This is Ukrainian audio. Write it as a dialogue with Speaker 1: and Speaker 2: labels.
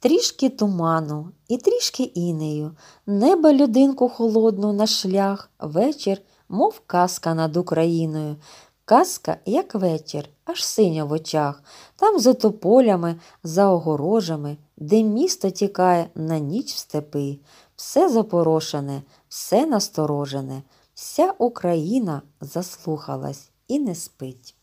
Speaker 1: трішки туману і трішки інею, небо людинку холодну на шлях, вечір, мов казка над Україною. Казка, як вечір, аж синя в очах, там за тополями, за огорожами, де місто тікає на ніч в степи, все запорошене, все насторожене, вся Україна заслухалась і не спить.